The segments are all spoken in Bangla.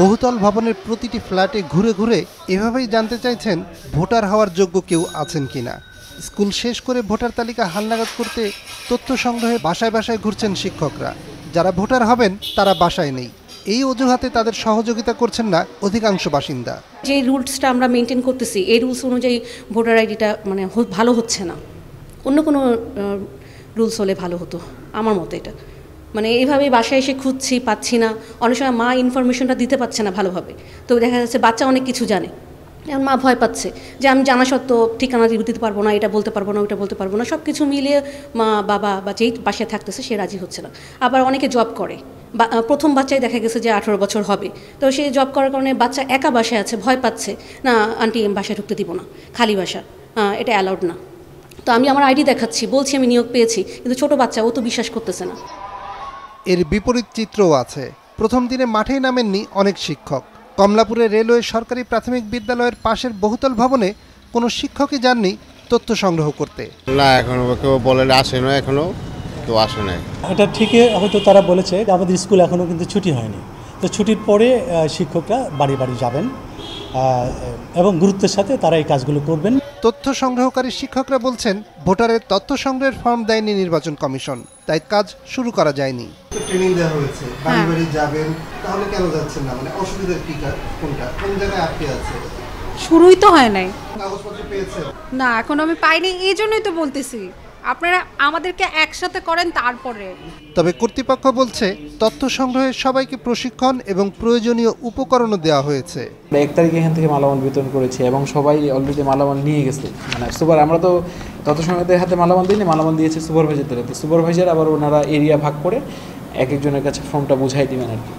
বহুতল ভবনের প্রতিটি ফ্ল্যাটে ঘুরে ঘুরে এভাবেই জানতে চাইছেন ভোটার হওয়ার যোগ্য কেউ আছেন কিনা স্কুল শেষ করে ভোটার তালিকা হালনাগাদ করতে তথ্য সংগ্রহে বাসায় বাসায় ঘুরছেন শিক্ষকরা যারা ভোটার হবেন তারা বাসায় নেই এই অজুহাতে তাদের সহযোগিতা করছেন না অধিকাংশ বাসিন্দা যে রুলসটা আমরা মেনটেন করতেছি এই রুলস অনুযায়ী ভোটার আইডিটা মানে ভালো হচ্ছে না অন্য কোনো রুলস হলে ভালো হতো আমার মতে এটা মানে এইভাবে বাসায় এসে খুঁজছি পাচ্ছি না অনেক সময় মা ইনফরমেশনটা দিতে পারছে না ভালোভাবে তো দেখা যাচ্ছে বাচ্চা অনেক কিছু জানে এখন মা ভয় পাচ্ছে যে আমি জানা সত্ত্বেও ঠিকানা দিতে পারবো না এটা বলতে পারবো না ওটা বলতে পারবো না সব কিছু মিলিয়ে মা বাবা বা যেই বাসায় থাকতেছে সে রাজি হচ্ছে না আবার অনেকে জব করে বা প্রথম বাচ্চাই দেখা গেছে যে আঠেরো বছর হবে তো সে জব করার কারণে বাচ্চা একা বাসায় আছে ভয় পাচ্ছে না আন্টি বাসায় ঢুকতে দিব না খালি বাসা এটা অ্যালাউড না তো আমি আমার আইডি দেখাচ্ছি বলছি আমি নিয়োগ পেয়েছি কিন্তু ছোটো বাচ্চা ও তো বিশ্বাস করতেছে না এর বিপরীত চিত্রও আছে প্রথম দিনে মাঠেই নামেননি অনেক শিক্ষক কমলাপুরের রেলওয়ে সরকারি প্রাথমিক বিদ্যালয়ের পাশের বহুতল ভবনে কোনো শিক্ষকই যাননি তথ্য সংগ্রহ করতে না এখনো কেউ বলে আসে না এখনো কেউ আসে না এটা ঠিকই হয়তো তারা বলেছে যে আমাদের স্কুল এখনও কিন্তু ছুটি হয়নি তো ছুটির পরে শিক্ষকরা বাড়ি বাড়ি যাবেন এবং গুরুত্বের সাথে তারা এই কাজগুলো করবেন তথ্য সংগ্রহকারী শিক্ষকরা বলছেন ভোটারের তথ্য সংগ্রহের ফর্ম দেয়নি নির্বাচন কমিশন তাই কাজ শুরু করা যায়নি ট্রেনিং দেওয়া হয়েছে হ্যাঁ। বাড়ি বাড়ি যাবেন তাহলে কেন যাচ্ছেন না মানে অসুবিধার কি কোনটা কোন জায়গায় আটকে আছে শুরুই তো হয় নাই না এখন আমি পাইনি এই জন্যই তো বলতেছি আপনারা আমাদেরকে একসাথে করেন তারপরে তবে কর্তৃপক্ষ বলছে তথ্য সংগ্রহে সবাইকে প্রশিক্ষণ এবং প্রয়োজনীয় উপকরণও দেওয়া হয়েছে এক তারিখে এখান থেকে মালামাল বিতরণ করেছি এবং সবাই অলরেডি মালামাল নিয়ে গেছে মানে সুপার আমরা তো তথ্য সংগ্রহের হাতে মালামাল দিইনি মালামাল দিয়েছে সুপারভাইজারদের হাতে সুপারভাইজার আবার ওনারা এরিয়া ভাগ করে এক একজনের কাছে ফর্মটা বুঝাই দিবেন আর কি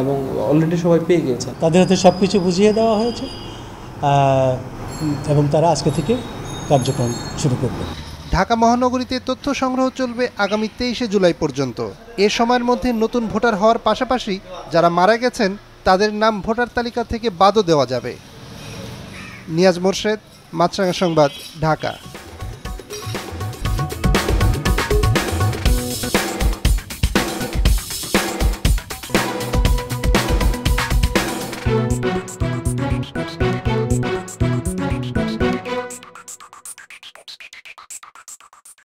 এবং অলরেডি সবাই পেয়ে গিয়েছে তাদের হাতে সব কিছু বুঝিয়ে দেওয়া হয়েছে এবং তারা আজকে থেকে কার্যক্রম শুরু করবে ঢাকা মহানগরীতে তথ্য সংগ্রহ চলবে আগামী তেইশে জুলাই পর্যন্ত এ সময়ের মধ্যে নতুন ভোটার হওয়ার পাশাপাশি যারা মারা গেছেন তাদের নাম ভোটার তালিকা থেকে বাদও দেওয়া যাবে নিয়াজ মোর্শেদ মাছরাঙা সংবাদ ঢাকা